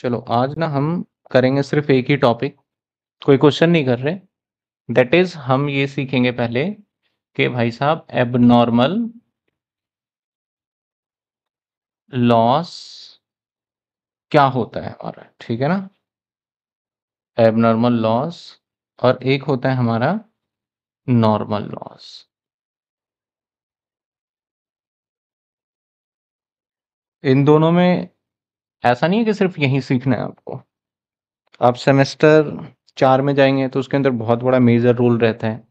चलो आज ना हम करेंगे सिर्फ एक ही टॉपिक कोई क्वेश्चन नहीं कर रहे दैट इज हम ये सीखेंगे पहले कि भाई साहब एबनॉर्मल लॉस क्या होता है हमारा ठीक है ना एबनॉर्मल लॉस और एक होता है हमारा नॉर्मल लॉस इन दोनों में ऐसा नहीं है कि सिर्फ यहीं सीखना है आपको आप सेमेस्टर चार में जाएंगे तो उसके अंदर बहुत बड़ा मेजर रोल रहता है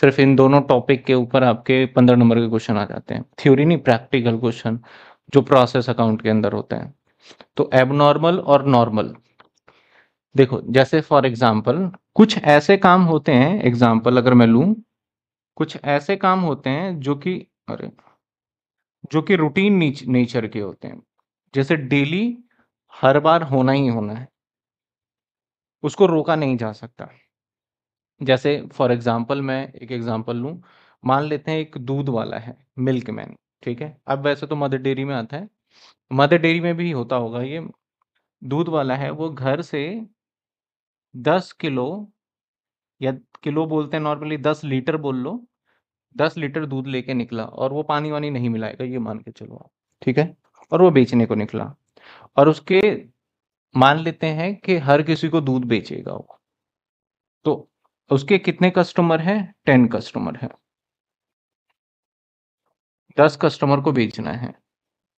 सिर्फ इन दोनों टॉपिक के ऊपर आपके पंद्रह नंबर के क्वेश्चन आ जाते हैं थ्योरी नहीं प्रैक्टिकल क्वेश्चन जो प्रोसेस अकाउंट के अंदर होते हैं तो एबनॉर्मल और नॉर्मल देखो जैसे फॉर एग्जाम्पल कुछ ऐसे काम होते हैं एग्जाम्पल अगर मैं लू कुछ ऐसे काम होते हैं जो कि अरे जो कि रूटीन नेचर के होते हैं जैसे डेली हर बार होना ही होना है उसको रोका नहीं जा सकता जैसे फॉर एग्जाम्पल मैं एक एग्जाम्पल लूँ मान लेते हैं एक दूध वाला है मिल्क मैन ठीक है अब वैसे तो मदर डेयरी में आता है मदर डेयरी में भी होता होगा ये दूध वाला है वो घर से दस किलो या किलो बोलते हैं नॉर्मली दस लीटर बोल लो दस लीटर दूध लेके निकला और वो पानी वानी नहीं मिलाएगा ये मान के चलो आप ठीक है और वो बेचने को निकला और उसके मान लेते हैं कि हर किसी को दूध बेचेगा वो तो उसके कितने कस्टमर हैं टेन कस्टमर हैं दस कस्टमर को बेचना है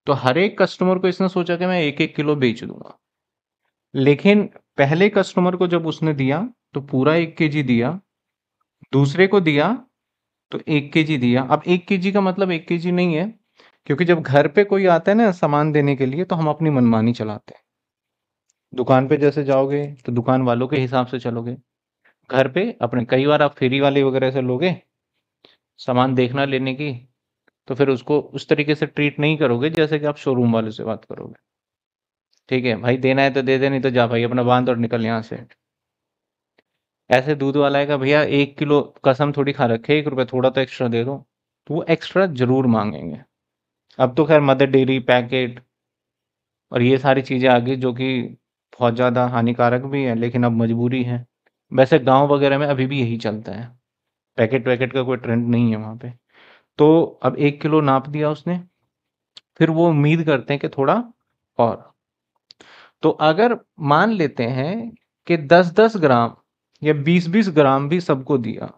तो हर एक कस्टमर को इसने सोचा कि मैं एक एक किलो बेच दूंगा लेकिन पहले कस्टमर को जब उसने दिया तो पूरा एक के जी दिया दूसरे को दिया तो एक के जी दिया अब एक के जी का मतलब एक के जी नहीं है क्योंकि जब घर पे कोई आता है ना सामान देने के लिए तो हम अपनी मनमानी चलाते हैं दुकान पे जैसे जाओगे तो दुकान वालों के हिसाब से चलोगे घर पे अपने कई बार आप फेरी वाले वगैरह से लोगे सामान देखना लेने की तो फिर उसको उस तरीके से ट्रीट नहीं करोगे जैसे कि आप शोरूम वाले से बात करोगे ठीक है भाई देना है तो दे दे नहीं तो जा भाई अपना बांध और निकल यहाँ से ऐसे दूध वाला है का भैया एक किलो कसम थोड़ी खा रखे एक रुपये थोड़ा तो एक्स्ट्रा दे दो तो वो एक्स्ट्रा जरूर मांगेंगे अब तो खैर मदर डेयरी पैकेट और ये सारी चीज़ें आ गई जो कि बहुत ज़्यादा हानिकारक भी है लेकिन अब मजबूरी है वैसे गांव वगैरह में अभी भी यही चलता है पैकेट वैकेट का कोई ट्रेंड नहीं है वहाँ पे तो अब एक किलो नाप दिया उसने फिर वो उम्मीद करते हैं कि थोड़ा और तो अगर मान लेते हैं कि दस दस ग्राम या बीस बीस ग्राम भी सबको दिया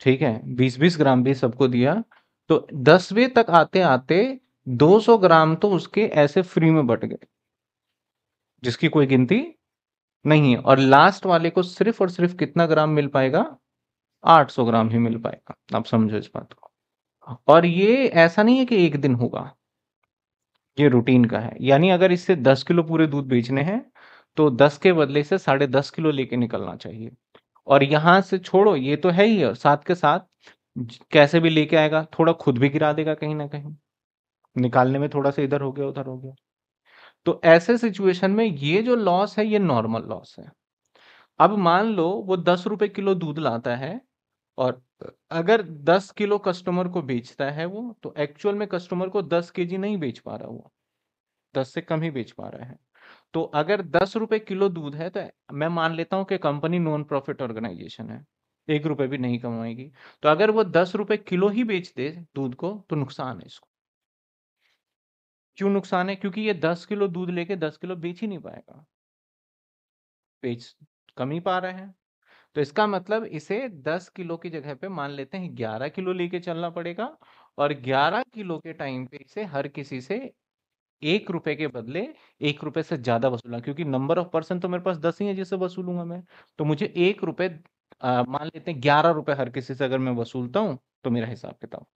ठीक है बीस बीस ग्राम भी सबको दिया तो दसवें तक आते आते 200 ग्राम तो उसके ऐसे फ्री में बट गए जिसकी कोई गिनती नहीं है और लास्ट वाले को सिर्फ और सिर्फ कितना ग्राम मिल पाएगा 800 ग्राम ही मिल पाएगा आप समझो इस बात को और ये ऐसा नहीं है कि एक दिन होगा ये रूटीन का है यानी अगर इससे 10 किलो पूरे दूध बेचने हैं तो 10 के बदले से साढ़े दस किलो लेके निकलना चाहिए और यहां से छोड़ो ये तो है ही है साथ के साथ कैसे भी लेके आएगा थोड़ा खुद भी गिरा देगा कहीं ना कहीं निकालने में थोड़ा सा इधर हो गया उधर हो गया तो ऐसे सिचुएशन में ये जो लॉस है ये नॉर्मल लॉस है अब मान लो वो दस रुपए किलो दूध लाता है और अगर दस किलो कस्टमर को बेचता है वो तो एक्चुअल में कस्टमर को दस के जी नहीं बेच पा रहा वो दस से कम ही बेच पा रहा है तो अगर दस रुपए किलो दूध है तो मैं मान लेता हूँ कि कंपनी नॉन प्रॉफिट ऑर्गेनाइजेशन है एक रुपए भी नहीं कमाएगी तो अगर वो दस रुपए किलो ही बेच दे दूध को तो नुकसान है इसको क्यों नुकसान है क्योंकि ये दस किलो दूध लेके दस किलो बेच ही नहीं पाएगा बेच कम ही पा रहे हैं तो इसका मतलब इसे दस किलो की जगह पे मान लेते हैं ग्यारह किलो लेके चलना पड़ेगा और ग्यारह किलो के टाइम पे इसे हर किसी से एक रुपए के बदले एक रुपए से ज्यादा वसूलना क्योंकि नंबर ऑफ पर्सन तो मेरे पास दस ही है जिससे वसूलूंगा मैं तो मुझे एक रुपए मान लेते हैं ग्यारह रुपए हर किसी से अगर मैं वसूलता हूँ तो मेरा हिसाब किताब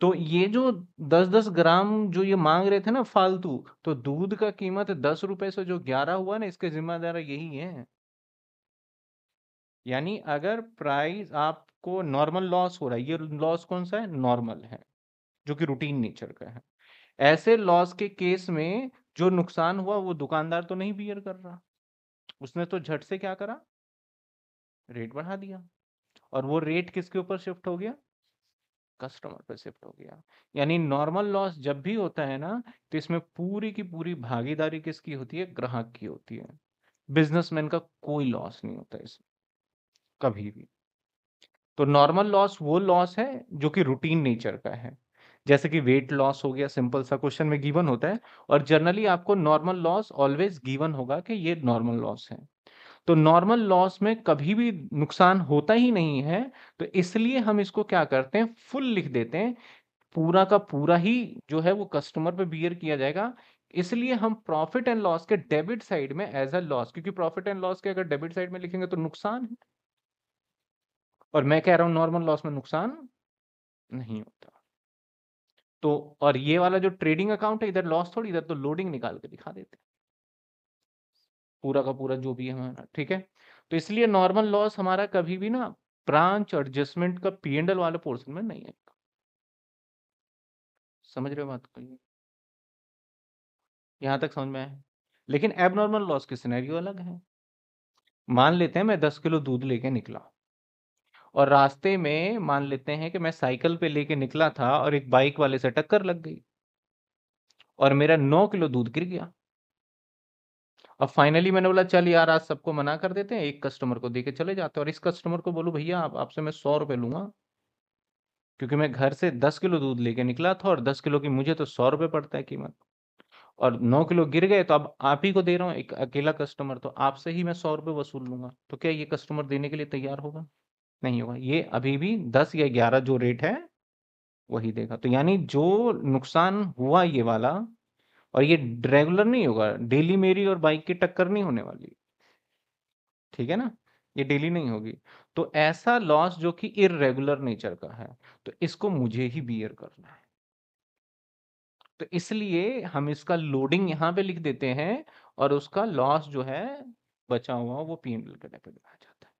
तो ये जो दस दस ग्राम जो ये मांग रहे थे ना फालतू तो दूध का कीमत दस रुपए से जो ग्यारह हुआ ना इसके जिम्मेदार यही है यानी अगर प्राइस आपको नॉर्मल लॉस हो रहा है ये लॉस कौन सा है नॉर्मल है जो कि रूटीन नेचर का है ऐसे लॉस के केस में जो नुकसान हुआ वो दुकानदार तो नहीं बियर कर रहा उसने तो झट से क्या करा रेट बढ़ा दिया और वो रेट किसके ऊपर शिफ्ट हो गया कस्टमर पर शिफ्ट हो गया यानी नॉर्मल लॉस जब भी होता है ना तो इसमें पूरी की पूरी भागीदारी किसकी होती है ग्राहक की होती है बिजनेसमैन का कोई लॉस नहीं होता इसमें कभी भी तो नॉर्मल लॉस वो लॉस है जो कि रूटीन नेचर का है जैसे कि वेट लॉस हो गया सिंपल सा क्वेश्चन में गिवन होता है और जनरली आपको नॉर्मल लॉस ऑलवेज गिवन होगा कि ये नॉर्मल लॉस है तो नॉर्मल लॉस में कभी भी नुकसान होता ही नहीं है तो इसलिए हम इसको क्या करते हैं फुल लिख देते हैं पूरा का पूरा ही जो है वो कस्टमर पे बियर किया जाएगा इसलिए हम प्रॉफिट एंड लॉस के डेबिट साइड में एज अ लॉस क्योंकि प्रॉफिट एंड लॉस के अगर डेबिट साइड में लिखेंगे तो नुकसान है और मैं कह रहा हूं नॉर्मल लॉस में नुकसान नहीं होता तो और ये वाला जो ट्रेडिंग अकाउंट है इधर लॉस थोड़ी इधर तो लोडिंग निकाल के दिखा देते पूरा का पूरा जो भी है हमारा ठीक है तो इसलिए नॉर्मल लॉस हमारा कभी भी ना ब्रांच एडजस्टमेंट का पी एंडल वाले पोर्सन में नहीं आएगा समझ रहे हो बात को यहां तक समझ में आए लेकिन एबनॉर्मल लॉस की सिनेरियो अलग है मान लेते हैं मैं दस किलो दूध लेके निकला और रास्ते में मान लेते हैं कि मैं साइकिल पे लेके निकला था और एक बाइक वाले से टक्कर लग गई और मेरा नौ किलो दूध गिर गया अब फाइनली मैंने बोला चल यार आज सबको मना कर देते हैं एक कस्टमर को दे के चले जाते हैं और इस कस्टमर को बोलूँ भैया आप आपसे मैं सौ रुपये लूँगा क्योंकि मैं घर से दस किलो दूध लेके निकला था और दस किलो की मुझे तो सौ रुपये पड़ता है कीमत और नौ किलो गिर गए तो अब आप ही को दे रहा हूँ एक अकेला कस्टमर तो आपसे ही मैं सौ रुपये वसूल लूंगा तो क्या ये कस्टमर देने के लिए तैयार होगा नहीं होगा ये अभी भी दस या ग्यारह जो रेट है वही देगा तो यानी जो नुकसान हुआ ये वाला और ये रेगुलर नहीं होगा डेली मेरी और बाइक की टक्कर नहीं होने वाली ठीक है ना ये डेली नहीं होगी तो ऐसा लॉस जो कि इरेगुलर नेचर का है तो इसको मुझे ही बियर करना है तो इसलिए हम इसका लोडिंग यहां पे लिख देते हैं और उसका लॉस जो है बचा हुआ वो पी एनएल आ जाता है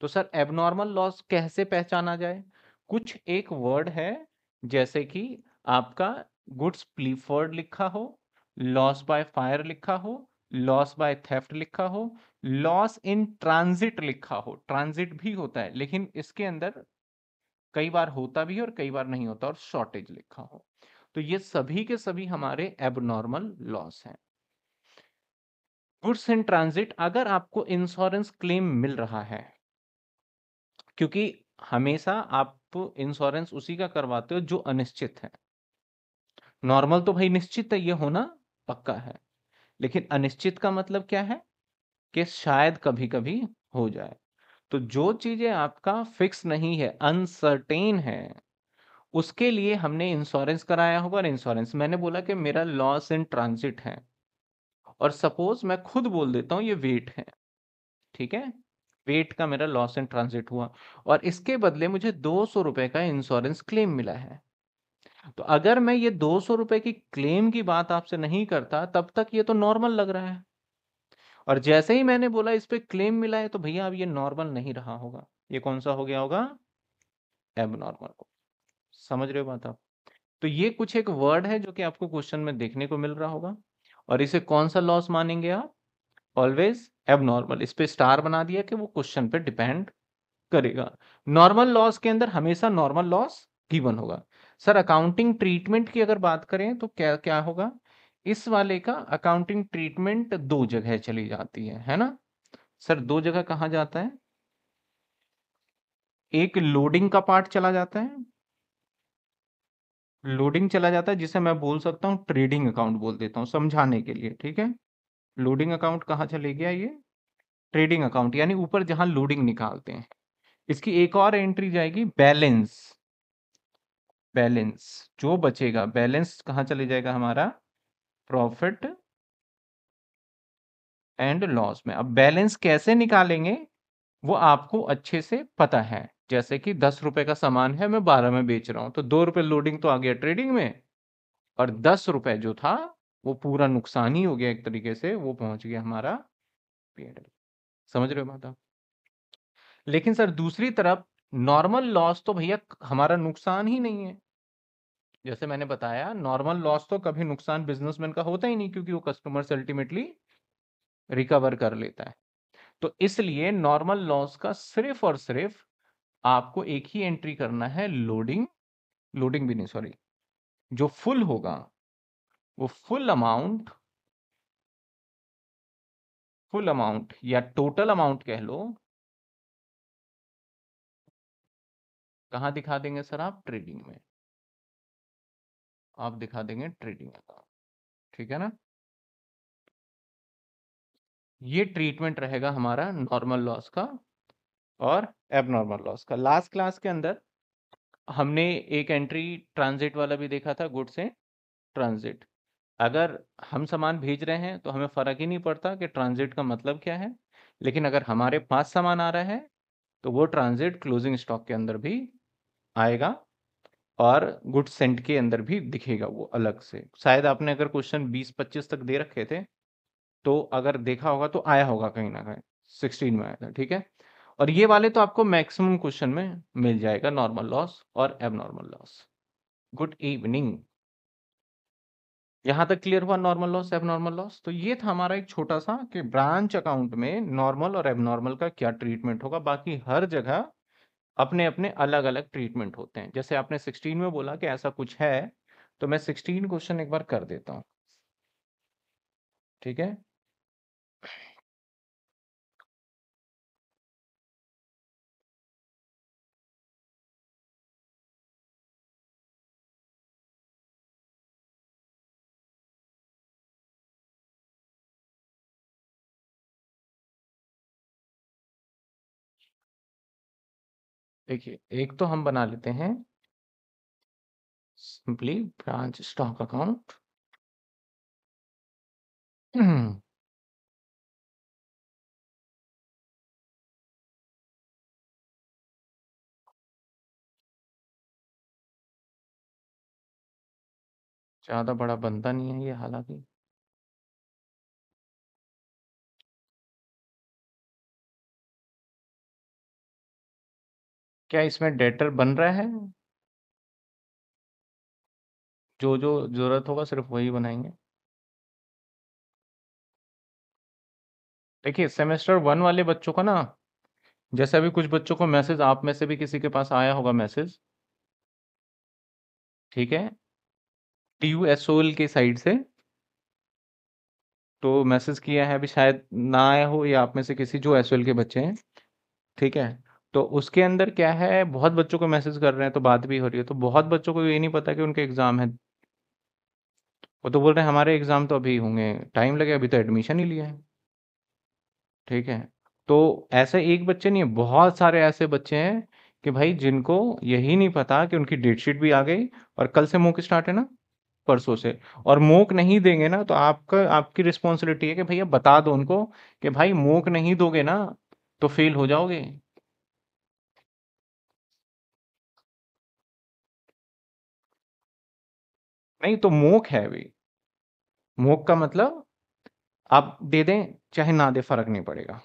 तो सर एबनॉर्मल लॉस कैसे पहचाना जाए कुछ एक वर्ड है जैसे कि आपका गुड्स प्लीफर्ड लिखा हो लॉस बाय फायर लिखा हो लॉस बाय थेफ्ट लिखा हो लॉस इन ट्रांजिट लिखा हो ट्रांजिट भी होता है लेकिन इसके अंदर कई बार होता भी और कई बार नहीं होता और शॉर्टेज लिखा हो तो ये सभी के सभी हमारे एबनॉर्मल लॉस हैं गुड्स इन ट्रांजिट अगर आपको इंश्योरेंस क्लेम मिल रहा है क्योंकि हमेशा आप इंश्योरेंस उसी का करवाते हो जो अनिश्चित है नॉर्मल तो भाई निश्चित है ये होना पक्का है लेकिन अनिश्चित का मतलब क्या है कि शायद कभी कभी हो जाए तो जो चीजें आपका फिक्स नहीं है अनसर्टेन है उसके लिए हमने इंश्योरेंस कराया होगा और इंश्योरेंस मैंने बोला कि मेरा लॉस इन ट्रांसिट है और सपोज मैं खुद बोल देता हूँ ये वेट है ठीक है वेट का मेरा लॉस इन ट्रांसिट हुआ और इसके बदले मुझे दो सौ रुपए का इंश्योरेंस क्लेम मिला है तो अगर मैं ये दो सौ रुपए की क्लेम की बात आपसे नहीं करता तब तक ये तो नॉर्मल लग रहा है और जैसे ही मैंने बोला इस पर क्लेम मिला है तो भैया अब ये नॉर्मल नहीं रहा होगा ये कौन सा हो गया होगा एब नॉर्मल को समझ रहे हो बात आप तो ये कुछ एक वर्ड है जो कि आपको क्वेश्चन में देखने को मिल रहा होगा और इसे कौन सा लॉस मानेंगे आप ऑलवेज एब नॉर्मल इस पर स्टार बना दिया कि वो क्वेश्चन पे डिपेंड करेगा नॉर्मल लॉस के अंदर हमेशा नॉर्मल लॉस गिवन होगा सर अकाउंटिंग ट्रीटमेंट की अगर बात करें तो क्या क्या होगा इस वाले का अकाउंटिंग ट्रीटमेंट दो जगह चली जाती है है ना सर दो जगह कहा जाता है एक लोडिंग का पार्ट चला जाता है लोडिंग चला जाता है जिसे मैं बोल सकता हूं ट्रेडिंग अकाउंट बोल देता हूं समझाने के लिए ठीक है लोडिंग अकाउंट कहां चले गया ये ट्रेडिंग अकाउंट यानी ऊपर जहां लोडिंग निकालते हैं इसकी एक और एंट्री जाएगी बैलेंस बैलेंस जो बचेगा बैलेंस कहाँ चले जाएगा हमारा प्रॉफिट एंड लॉस में अब बैलेंस कैसे निकालेंगे वो आपको अच्छे से पता है जैसे कि दस रुपए का सामान है मैं बारह में बेच रहा हूं तो दो रुपए लोडिंग तो आ गया ट्रेडिंग में और दस रुपए जो था वो पूरा नुकसान ही हो गया एक तरीके से वो पहुंच गया हमारा पीएडल समझ रहे हो बात आप लेकिन सर दूसरी तरफ नॉर्मल लॉस तो भैया हमारा नुकसान ही नहीं है जैसे मैंने बताया नॉर्मल लॉस तो कभी नुकसान बिजनेसमैन का होता ही नहीं क्योंकि वो कस्टमर से अल्टीमेटली रिकवर कर लेता है तो इसलिए नॉर्मल लॉस का सिर्फ और सिर्फ आपको एक ही एंट्री करना है लोडिंग लोडिंग भी नहीं सॉरी जो फुल होगा वो फुल अमाउंट फुल अमाउंट या टोटल अमाउंट कह लो कहा दिखा देंगे सर आप ट्रेडिंग में आप दिखा देंगे ट्रेडिंग अकाउंट ठीक है ना ये ट्रीटमेंट रहेगा हमारा नॉर्मल लॉस का और एबनॉर्मल लॉस का लास्ट क्लास के अंदर हमने एक एंट्री ट्रांजिट वाला भी देखा था गुड से ट्रांजिट अगर हम सामान भेज रहे हैं तो हमें फ़र्क ही नहीं पड़ता कि ट्रांजिट का मतलब क्या है लेकिन अगर हमारे पास सामान आ रहा है तो वो ट्रांजिट क्लोजिंग स्टॉक के अंदर भी आएगा और गुड सेंट के अंदर भी दिखेगा वो अलग से शायद आपने अगर क्वेश्चन 20-25 तक दे रखे थे तो अगर देखा होगा तो आया होगा कहीं ना कहीं सिक्सटीन में आया था ठीक है और ये वाले तो आपको मैक्सिमम क्वेश्चन में मिल जाएगा नॉर्मल लॉस और एबनॉर्मल लॉस गुड इवनिंग यहां तक क्लियर हुआ नॉर्मल लॉस एबनॉर्मल लॉस तो ये था हमारा एक छोटा सा कि ब्रांच अकाउंट में नॉर्मल और एबनॉर्मल का क्या ट्रीटमेंट होगा बाकी हर जगह अपने अपने अलग अलग ट्रीटमेंट होते हैं जैसे आपने सिक्सटीन में बोला कि ऐसा कुछ है तो मैं सिक्सटीन क्वेश्चन एक बार कर देता हूँ ठीक है देखिए एक तो हम बना लेते हैं सिंपली ब्रांच स्टॉक अकाउंट ज़्यादा बड़ा बनता नहीं है ये हालांकि क्या इसमें डेटर बन रहा है जो जो ज़रूरत होगा सिर्फ वही बनाएंगे देखिए सेमेस्टर वन वाले बच्चों का ना जैसे अभी कुछ बच्चों को मैसेज आप में से भी किसी के पास आया होगा मैसेज ठीक है T U S O L के साइड से तो मैसेज किया है अभी शायद ना आया हो या आप में से किसी जो एस के बच्चे हैं ठीक है तो उसके अंदर क्या है बहुत बच्चों को मैसेज कर रहे हैं तो बात भी हो रही है तो बहुत बच्चों को ये नहीं पता कि उनके एग्ज़ाम है वो तो बोल रहे हैं हमारे एग्ज़ाम तो अभी होंगे टाइम लगे अभी तो एडमिशन ही लिया है ठीक है तो ऐसे एक बच्चे नहीं है बहुत सारे ऐसे बच्चे हैं कि भाई जिनको यही नहीं पता कि उनकी डेट शीट भी आ गई और कल से मोक स्टार्ट है ना परसों से और मोक नहीं देंगे ना तो आपका आपकी रिस्पॉन्सिबिलिटी है कि भैया बता दो उनको कि भाई मोक नहीं दोगे ना तो फेल हो जाओगे नहीं तो मोक है अभी मोक का मतलब आप दे दें चाहे ना दे फर्क नहीं पड़ेगा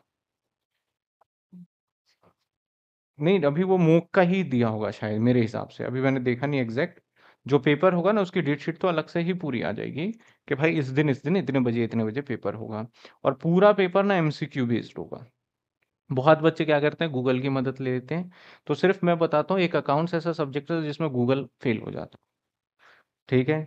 नहीं अभी वो मोक का ही दिया होगा शायद मेरे हिसाब से अभी मैंने देखा नहीं एग्जैक्ट जो पेपर होगा ना उसकी डेट शीट तो अलग से ही पूरी आ जाएगी कि भाई इस दिन इस दिन इतने बजे इतने बजे पेपर होगा और पूरा पेपर ना एमसीक्यू बेस्ड होगा बहुत बच्चे क्या करते हैं गूगल की मदद ले लेते हैं तो सिर्फ मैं बताता हूँ एक अकाउंट ऐसा सब्जेक्ट है जिसमें गूगल फेल हो जाता है ठीक है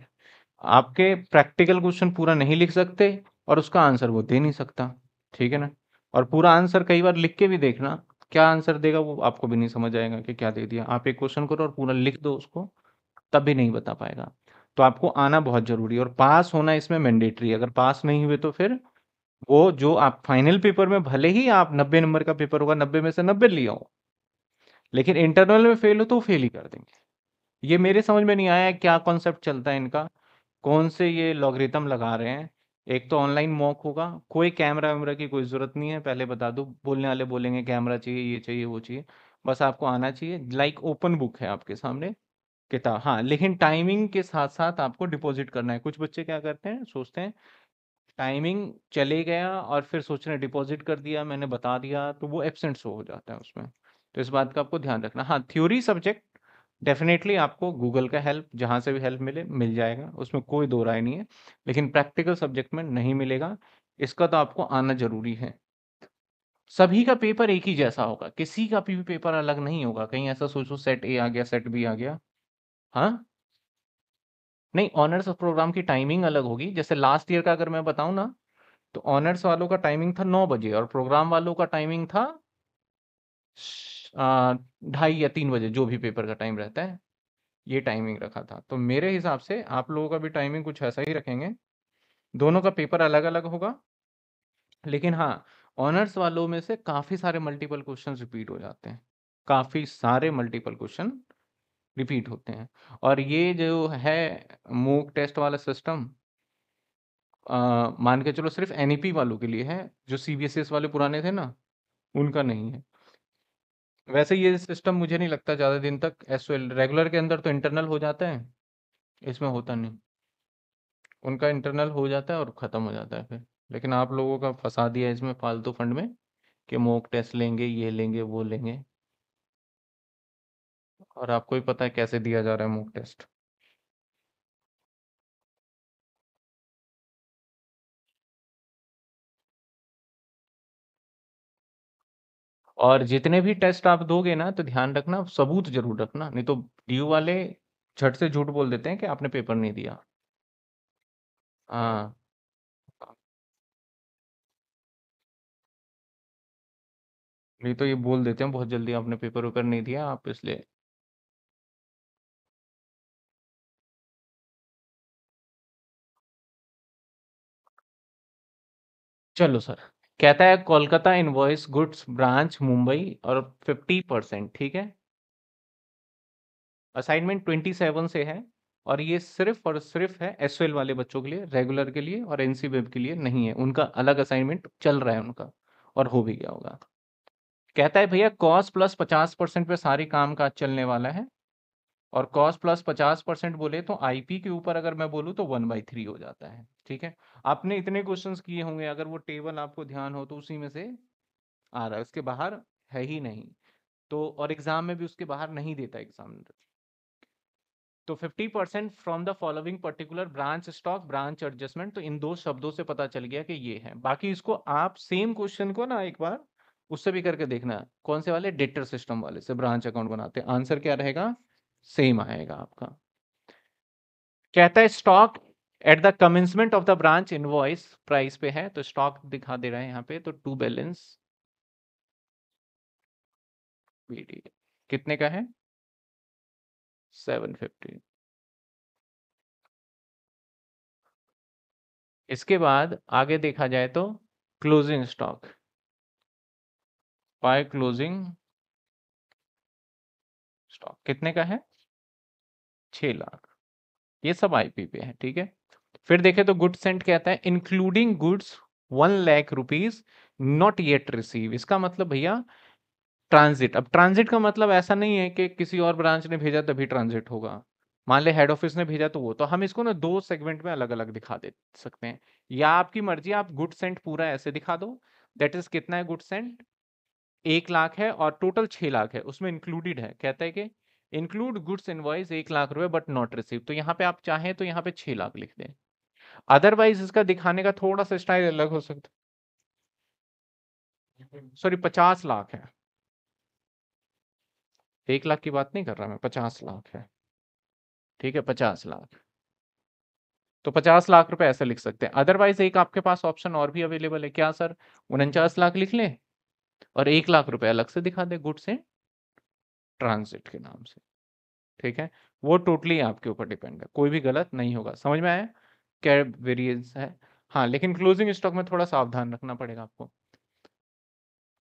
आपके प्रैक्टिकल क्वेश्चन पूरा नहीं लिख सकते और उसका आंसर वो दे नहीं सकता ठीक है ना और पूरा आंसर कई बार लिख के भी देखना क्या आंसर देगा वो आपको भी नहीं समझ आएगा कि क्या दे दिया आप एक क्वेश्चन करो और पूरा लिख दो उसको तब भी नहीं बता पाएगा तो आपको आना बहुत जरूरी है और पास होना इसमें मैंडेटरी अगर पास नहीं हुए तो फिर वो जो आप फाइनल पेपर में भले ही आप नब्बे नंबर का पेपर होगा नब्बे में से नब्बे लिया हो लेकिन इंटरनल में फेल हो तो फेल ही कर देंगे ये मेरे समझ में नहीं आया क्या कॉन्सेप्ट चलता है इनका कौन से ये लॉगरिथम लगा रहे हैं एक तो ऑनलाइन मॉक होगा कोई कैमरा वैमरा की कोई ज़रूरत नहीं है पहले बता दो बोलने वाले बोलेंगे कैमरा चाहिए ये चाहिए वो चाहिए बस आपको आना चाहिए लाइक ओपन बुक है आपके सामने किताब हाँ लेकिन टाइमिंग के साथ साथ आपको डिपॉजिट करना है कुछ बच्चे क्या करते हैं सोचते हैं टाइमिंग चले गया और फिर सोच रहे डिपॉजिट कर दिया मैंने बता दिया तो वो एबसेंट हो जाता है उसमें तो इस बात का आपको ध्यान रखना हाँ थ्योरी सब्जेक्ट डेफिनेटली आपको गूगल का हेल्प जहाँ से भी हेल्प मिले मिल जाएगा उसमें कोई दो राय नहीं है लेकिन प्रैक्टिकल सब्जेक्ट में नहीं मिलेगा इसका तो आपको आना जरूरी है सभी का पेपर एक ही जैसा होगा किसी का भी पेपर अलग नहीं होगा कहीं ऐसा सोचो सेट ए आ गया सेट बी आ गया हाँ नहीं ऑनर्स प्रोग्राम की टाइमिंग अलग होगी जैसे लास्ट ईयर का अगर मैं बताऊँ ना तो ऑनर्स वालों का टाइमिंग था नौ बजे और प्रोग्राम वालों का टाइमिंग था ढाई या तीन बजे जो भी पेपर का टाइम रहता है ये टाइमिंग रखा था तो मेरे हिसाब से आप लोगों का भी टाइमिंग कुछ ऐसा ही रखेंगे दोनों का पेपर अलग अलग होगा लेकिन हाँ ऑनर्स वालों में से काफ़ी सारे मल्टीपल क्वेश्चन रिपीट हो जाते हैं काफ़ी सारे मल्टीपल क्वेश्चन रिपीट होते हैं और ये जो है मूक टेस्ट वाला सिस्टम मान के चलो सिर्फ एन वालों के लिए है जो सी वाले पुराने थे ना उनका नहीं है वैसे ये सिस्टम मुझे नहीं लगता ज़्यादा दिन तक एस रेगुलर के अंदर तो इंटरनल हो जाता है इसमें होता नहीं उनका इंटरनल हो जाता है और ख़त्म हो जाता है फिर लेकिन आप लोगों का फंसा दिया इसमें फालतू फंड में कि मोक टेस्ट लेंगे ये लेंगे वो लेंगे और आपको ही पता है कैसे दिया जा रहा है मोक टेस्ट और जितने भी टेस्ट आप दोगे ना तो ध्यान रखना सबूत जरूर रखना नहीं तो डी वाले झट से झूठ बोल देते हैं कि आपने पेपर नहीं दिया हाँ नहीं तो ये बोल देते हैं बहुत जल्दी आपने पेपर वेपर नहीं दिया आप इसलिए चलो सर कहता है Kolkata invoice goods branch Mumbai और 50 परसेंट ठीक है असाइनमेंट 27 से है और ये सिर्फ और सिर्फ है एस वाले बच्चों के लिए रेगुलर के लिए और एन वेब के लिए नहीं है उनका अलग असाइनमेंट चल रहा है उनका और हो भी गया होगा कहता है भैया कॉस्ट प्लस पचास परसेंट पे सारे काम काज चलने वाला है और कॉस प्लस पचास परसेंट बोले तो आईपी के ऊपर अगर मैं बोलूँ तो वन बाई थ्री हो जाता है ठीक है आपने इतने क्वेश्चंस किए होंगे अगर वो टेबल आपको ध्यान हो तो उसी में से आ रहा है उसके बाहर है ही नहीं तो और एग्जाम में भी उसके बाहर नहीं देता एग्जाम तो fifty percent from the following particular branch stock branch adjustment तो इन दो शब्दों से पता चल गया कि ये है बाकी इसको आप सेम क्वेश्चन को ना एक बार उससे भी करके देखना कौन से वाले डेटर सिस्टम वाले से ब्रांच अकाउंट बनाते आंसर क्या रहेगा सेम आएगा आपका कहता है stock at the commencement of the branch invoice price पे है तो स्टॉक दिखा दे रहा है यहाँ पे तो टू बैलेंस कितने का है सेवन फिफ्टी इसके बाद आगे देखा जाए तो closing stock by closing stock कितने का है छह लाख ये सब आईपी पे है ठीक है फिर देखे तो गुड सेंट कहता है including goods one lakh rupees not yet receive इसका मतलब भैया ट्रांजिट अब ट्रांजिट का मतलब ऐसा नहीं है कि किसी और ब्रांच ने भेजा तभी ट्रांजिट होगा मान ले हेड ऑफिस ने भेजा तो वो तो हम इसको ना दो सेगमेंट में अलग अलग दिखा दे सकते हैं या आपकी मर्जी आप गुड सेंट पूरा ऐसे दिखा दो दैट इज कितना है गुड सेंट एक लाख है और टोटल छह लाख है उसमें इंक्लूडेड है कहते हैं कि इंक्लूड गुड्स वॉइस एक लाख रुपए बट नॉट रिसीव तो यहाँ पे आप चाहें तो यहाँ पे छह लाख लिख दें अदरवाइज इसका दिखाने का थोड़ा सा स्टाइल अलग हो सकता सॉरी पचास लाख है एक लाख की बात नहीं कर रहा मैं पचास लाख है ठीक है पचास लाख तो पचास लाख रुपए ऐसा लिख सकते हैं अदरवाइज एक आपके पास ऑप्शन और भी अवेलेबल है क्या सर उनचास लाख लिख लें और एक लाख रुपए अलग से दिखा दे गुड्स एंड ट्रांजिट के नाम से ठीक है वो टोटली आपके ऊपर डिपेंड है कोई भी गलत नहीं होगा समझ में आया क्या वेरियंस है हाँ लेकिन क्लोजिंग स्टॉक में थोड़ा सावधान रखना पड़ेगा आपको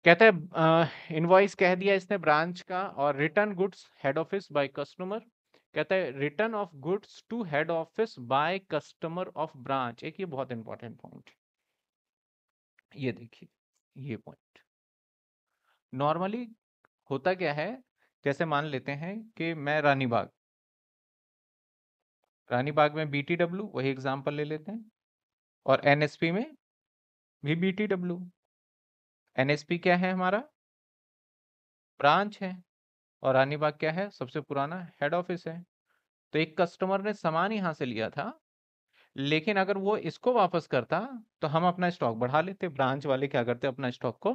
कहता है इनवॉइस कह दिया इसने ब्रांच का और return goods head office by customer कहता है return of goods to head office by customer of branch एक ये बहुत इंपॉर्टेंट पॉइंट ये देखिए ये पॉइंट नॉर्मली होता क्या है जैसे मान लेते हैं कि मैं रानी बाग रानी बाग में बी टी डब्ल्यू वही एग्जाम्पल ले लेते हैं और एन एस पी में भी B T W N S P क्या है हमारा ब्रांच है और रानी बाग क्या है सबसे पुराना हेड ऑफिस है तो एक कस्टमर ने सामान यहाँ से लिया था लेकिन अगर वो इसको वापस करता तो हम अपना स्टॉक बढ़ा लेते ब्रांच वाले क्या करते अपना स्टॉक को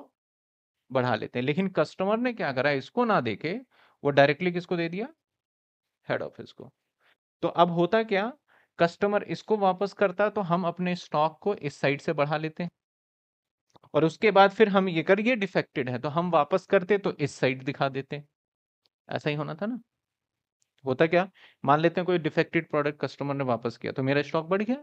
बढ़ा लेते हैं लेकिन कस्टमर ने क्या करा इसको ना देखे वो डायरेक्टली किसको दे दिया हेड ऑफिस को तो अब होता क्या कस्टमर इसको वापस करता तो हम अपने स्टॉक को इस साइड से बढ़ा लेते हैं और उसके बाद फिर हम ये कर ये डिफेक्टेड है तो हम वापस करते तो इस साइड दिखा देते ऐसा ही होना था ना होता क्या मान लेते हैं कोई डिफेक्टेड प्रोडक्ट कस्टमर ने वापस किया तो मेरा स्टॉक बढ़ गया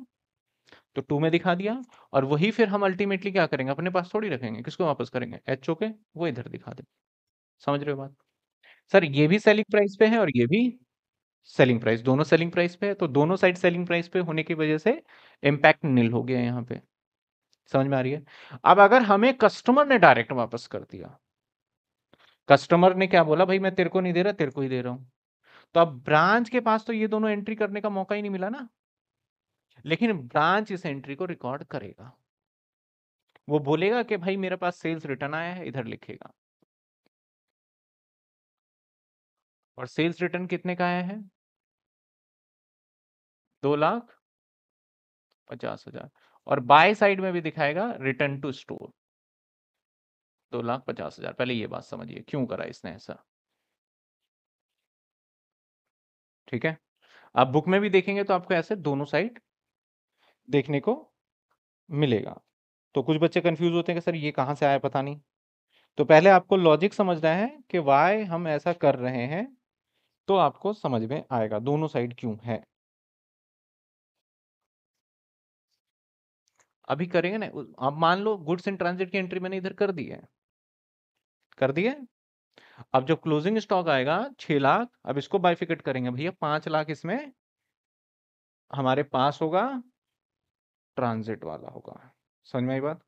तो टू में दिखा दिया और वही फिर हम अल्टीमेटली क्या करेंगे अपने पास थोड़ी रखेंगे किसको वापस करेंगे एच ओ के वो इधर दिखा देंगे समझ रहे हो बात सर ये भी सेलिंग प्राइस पे है और ये भी सेलिंग प्राइस दोनों सेलिंग प्राइस पे है तो दोनों साइड सेलिंग प्राइस पे होने की वजह से इम्पैक्ट नील हो गया यहाँ पे समझ में आ रही है अब अगर हमें कस्टमर ने डायरेक्ट वापस कर दिया कस्टमर ने क्या बोला भाई मैं तेरे को नहीं दे रहा तेरे को ही दे रहा हूं तो अब ब्रांच के पास तो ये दोनों एंट्री करने का मौका ही नहीं मिला ना लेकिन ब्रांच इस एंट्री को रिकॉर्ड करेगा वो बोलेगा कि भाई मेरे पास सेल्स रिटर्न आया है इधर लिखेगा और सेल्स रिटर्न कितने का आया है दो लाख पचास हजार और बाय साइड में भी दिखाएगा रिटर्न टू स्टोर दो लाख पचास हजार पहले ये बात समझिए क्यों करा इसने ऐसा ठीक है आप बुक में भी देखेंगे तो आपको ऐसे दोनों साइड देखने को मिलेगा तो कुछ बच्चे कंफ्यूज होते हैं कि सर ये कहां से आया पता नहीं तो पहले आपको लॉजिक समझना है कि वाई हम ऐसा कर रहे हैं तो आपको समझ में आएगा दोनों साइड क्यों है अभी करेंगे ना आप मान लो गुड्स इन ट्रांसिट की एंट्री मैंने इधर कर दी है कर दी है अब जब क्लोजिंग स्टॉक आएगा छह लाख अब इसको बाइफिकेट करेंगे भैया पांच लाख इसमें हमारे पास होगा ट्रांजिट वाला होगा समझ में आई बात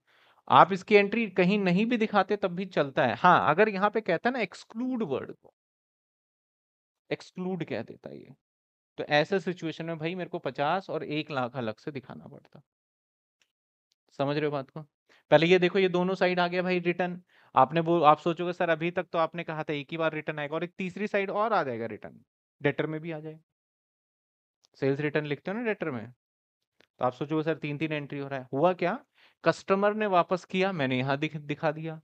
आप इसकी एंट्री कहीं नहीं भी दिखाते तब भी चलता है हाँ अगर यहाँ पे कहता है ना एक्सक्लूड वर्ड को एक्सक्लूड कह देता ये तो ऐसे सिचुएशन में भाई मेरे को पचास और एक लाख अलग से दिखाना पड़ता समझ रहे हो बात को पहले ये देखो ये दोनों साइड आ गया भाई रिटर्न आपने वो आप सोचोगे सर अभी तक तो आपने कहा था एक ही बार रिटर्न आएगा और एक तीसरी साइड और आ जाएगा रिटर्न डेटर में भी आ जाएगा सेल्स रिटर्न लिखते हो ना डेटर में तो आप सोचोगे सर तीन तीन एंट्री हो रहा है हुआ क्या कस्टमर ने वापस किया मैंने यहाँ दिख, दिखा दिया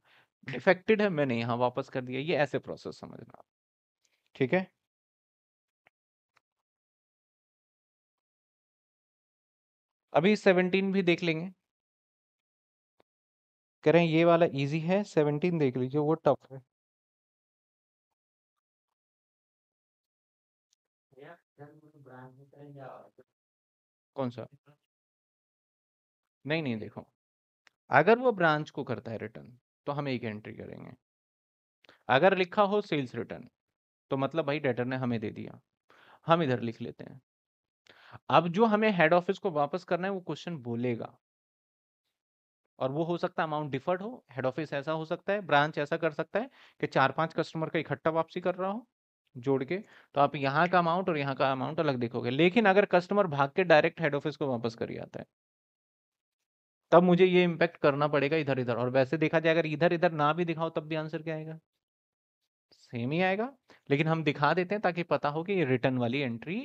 डिफेक्टेड है मैंने यहाँ वापस कर दिया ये ऐसे प्रोसेस समझना ठीक है अभी सेवनटीन भी देख लेंगे कह रहे हैं ये वाला इजी है सेवनटीन देख लीजिए वो टफ है कौन सा नहीं नहीं देखो अगर वो ब्रांच को करता है रिटर्न तो हम एक एंट्री करेंगे अगर लिखा हो सेल्स रिटर्न तो मतलब भाई डेटर ने हमें दे दिया हम इधर लिख लेते हैं अब जो हमें हेड ऑफिस को वापस करना है वो क्वेश्चन बोलेगा और वो हो सकता है अमाउंट डिफर्ड हो हेड ऑफिस ऐसा हो सकता है ब्रांच ऐसा कर सकता है कि चार पांच कस्टमर का इकट्ठा वापसी कर रहा हो जोड़ के तो आप यहाँ का अमाउंट और यहाँ का अमाउंट अलग देखोगे लेकिन अगर कस्टमर भाग के डायरेक्ट हेड ऑफिस को वापस कर आता है तब मुझे ये इम्पैक्ट करना पड़ेगा इधर इधर और वैसे देखा जाए अगर इधर इधर ना भी दिखाओ तब भी आंसर क्या आएगा सेम ही आएगा लेकिन हम दिखा देते हैं ताकि पता हो कि ये रिटर्न वाली एंट्री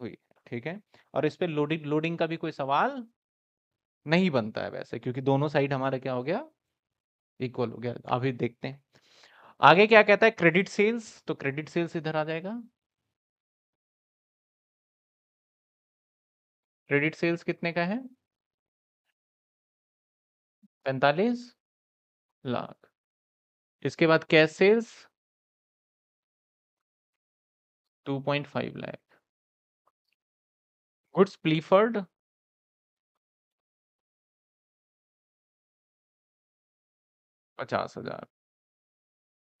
हुई ठीक है और इस पर लोडिंग लोडिंग का भी कोई सवाल नहीं बनता है वैसे क्योंकि दोनों साइड हमारा क्या हो गया इक्वल हो गया अभी देखते हैं आगे क्या कहता है क्रेडिट सेल्स तो क्रेडिट सेल्स इधर आ जाएगा क्रेडिट सेल्स कितने का है पैंतालीस लाख इसके बाद cash sales two point five lakh Goods Clifford पचास हजार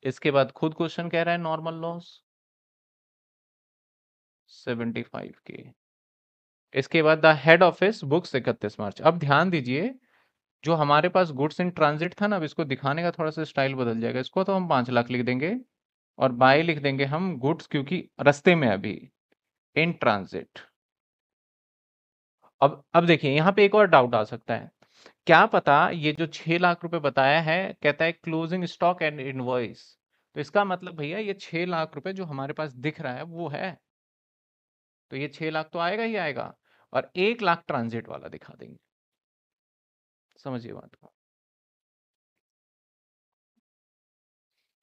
इसके बाद खुद क्वेश्चन कह रहा है नॉर्मल लॉस सेवेंटी फाइव के इसके बाद द हेड ऑफिस बुक्स इकतीस मार्च अब ध्यान दीजिए जो हमारे पास गुड्स इन ट्रांजिट था ना अब इसको दिखाने का थोड़ा सा स्टाइल बदल जाएगा इसको तो हम पांच लाख लिख देंगे और बाय लिख देंगे हम गुड्स क्योंकि रस्ते में अभी इन ट्रांजिट अब अब देखिए यहाँ पे एक और डाउट आ सकता है क्या पता ये जो छह लाख रुपए बताया है कहता है क्लोजिंग स्टॉक एंड इनवॉइस तो इसका मतलब भैया ये छह लाख रुपए जो हमारे पास दिख रहा है वो है तो ये छह लाख तो आएगा ही आएगा और एक लाख ट्रांजिट वाला दिखा देंगे समझिए बात को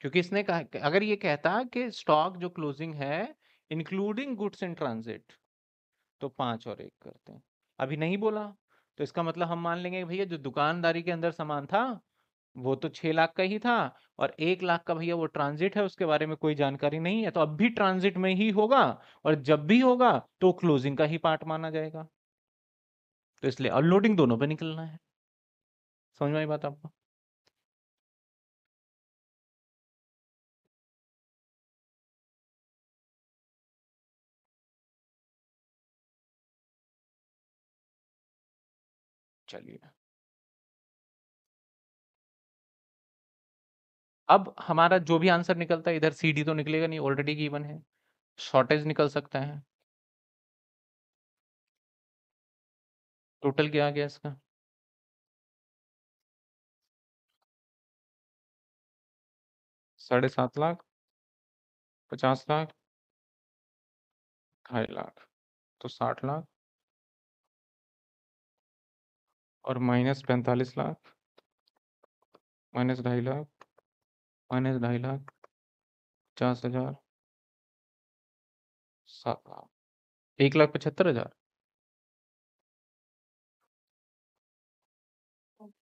क्योंकि इसने कहा अगर ये कहता कि स्टॉक जो क्लोजिंग है इंक्लूडिंग गुड्स इन ट्रांजिट तो पांच और एक करते हैं अभी नहीं बोला तो इसका मतलब हम मान लेंगे भैया जो दुकानदारी के अंदर सामान था वो तो छह लाख का ही था और एक लाख का भैया वो ट्रांजिट है उसके बारे में कोई जानकारी नहीं है तो अब भी ट्रांजिट में ही होगा और जब भी होगा तो क्लोजिंग का ही पार्ट माना जाएगा तो इसलिए अनलोडिंग दोनों पे निकलना है समझ में आई बात आपको चलिए अब हमारा जो भी आंसर निकलता है इधर सी डी तो निकलेगा नहीं ऑलरेडी गिवन है शॉर्टेज निकल सकता है टोटल क्या आ गया इसका साढ़े सात लाख पचास लाख ढाई लाख तो साठ लाख और माइनस पैंतालीस लाख माइनस ढाई लाख माइनस ढाई लाख पचास हजार सात लाख एक लाख पचहत्तर हजार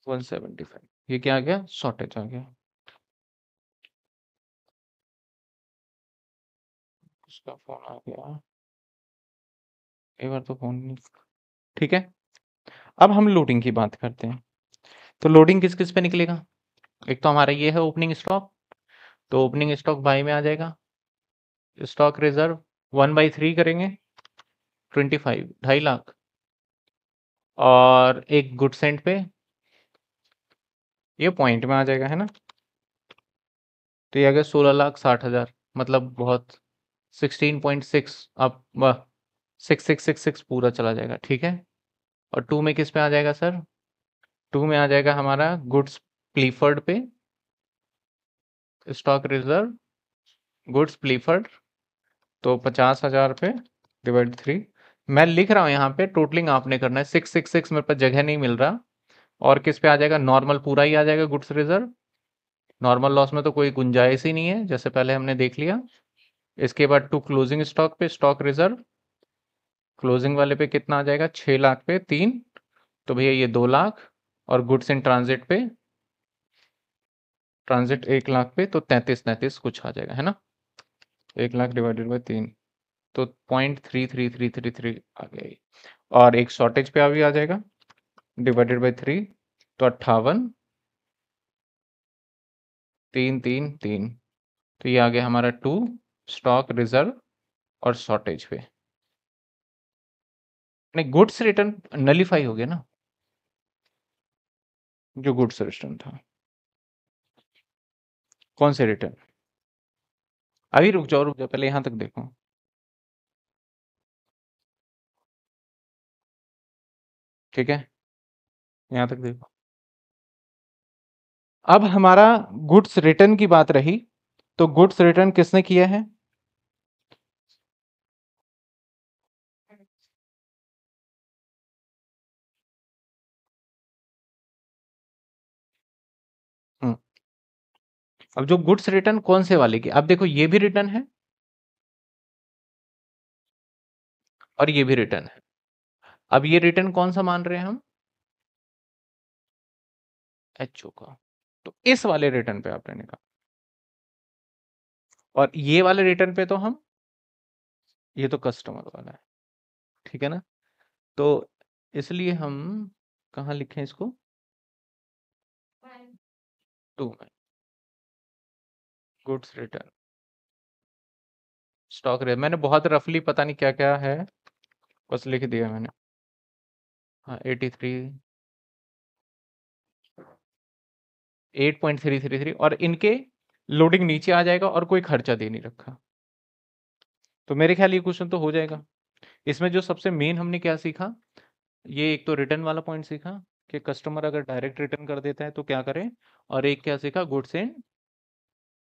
वन सेवेंटी फाइव ये क्या आ गया शॉर्टेज आ गया उसका फोन आ गया एक बार तो फोन नहीं ठीक है अब हम लोडिंग की बात करते हैं तो लोडिंग किस किस पे निकलेगा एक तो हमारा ये है ओपनिंग स्टॉक तो ओपनिंग स्टॉक बाई में आ जाएगा stock reserve one by three करेंगे ट्वेंटी फाइव ढाई लाख और एक गुड सेंट पे ये पॉइंट में आ जाएगा है ना तो ये आ गया सोलह लाख साठ हजार मतलब बहुत सिक्सटीन पॉइंट सिक्स आप सिक्स सिक्स सिक्स सिक्स पूरा चला जाएगा ठीक है और टू में किस पे आ जाएगा सर टू में आ जाएगा हमारा गुड्स प्लीफर्ड पे स्टॉक रिजर्व गुड्स प्लीफर्ड तो पचास हजार रुपये डिवाइड थ्री मैं लिख रहा हूँ यहाँ पे टोटलिंग आपने करना है सिक्स सिक्स सिक्स मेरे पास जगह नहीं मिल रहा और किस पे आ जाएगा नॉर्मल पूरा ही आ जाएगा गुड्स रिजर्व नॉर्मल लॉस में तो कोई गुंजाइश ही नहीं है जैसे पहले हमने देख लिया इसके बाद टू क्लोजिंग स्टॉक पे स्टॉक रिजर्व क्लोजिंग वाले पे कितना आ जाएगा छह लाख पे तीन तो भैया ये दो लाख और गुड्स इन ट्रांजिट पे ट्रांजिट एक लाख पे तो तैतीस तैतीस कुछ आ जाएगा है ना एक लाख डिवाइडेड बाई तीन तो point three three three three three आ गया और एक शॉर्टेज पे अभी आ जाएगा डिवाइडेड बाई थ्री तो अट्ठावन तीन तीन तीन तो ये आ गया हमारा टू स्टॉक रिजर्व और शॉर्टेज पे नहीं गुड्स रिटर्न नलीफाई हो गया ना जो गुड्स रिटर्न था कौन से रिटर्न अभी रुक जाओ रुक जाओ पहले यहां तक देखो ठीक है यहां तक देखो अब हमारा गुड्स रिटर्न की बात रही तो गुड्स रिटर्न किसने किया है अब जो गुड्स रिटर्न कौन से वाले की अब देखो ये भी रिटर्न है और ये भी रिटर्न है अब ये रिटर्न कौन सा मान रहे हैं हम एच का तो इस वाले रिटर्न पे आपने निकाला और ये वाले रिटर्न पे तो हम ये तो कस्टमर वाला है ठीक है ना तो इसलिए हम कहा लिखे इसको टू में गुड्स रिटर्न स्टॉक रेट मैंने बहुत रफली पता नहीं क्या क्या है बस लिख दिया मैंने हाँ eighty three eight point three three three और इनके लोडिंग नीचे आ जाएगा और कोई खर्चा दे नहीं रखा तो मेरे ख्याल ये क्वेश्चन तो हो जाएगा इसमें जो सबसे मेन हमने क्या सीखा ये एक तो रिटर्न वाला पॉइंट सीखा कि कस्टमर अगर डायरेक्ट रिटर्न कर देता है तो क्या करें और एक क्या सीखा गुड्स एंड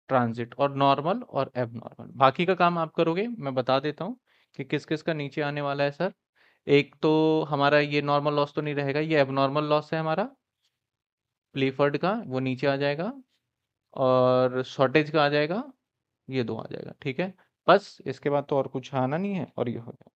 ट्रांजिट और नॉर्मल और एबनॉर्मल बाकी का काम आप करोगे मैं बता देता हूँ कि किस किस का नीचे आने वाला है सर एक तो हमारा ये नॉर्मल लॉस तो नहीं रहेगा ये एबनॉर्मल लॉस है हमारा प्लेफर्ड का वो नीचे आ जाएगा और शॉर्टेज का आ जाएगा ये दो आ जाएगा ठीक है बस इसके बाद तो और कुछ आना नहीं है और ये हो जाएगा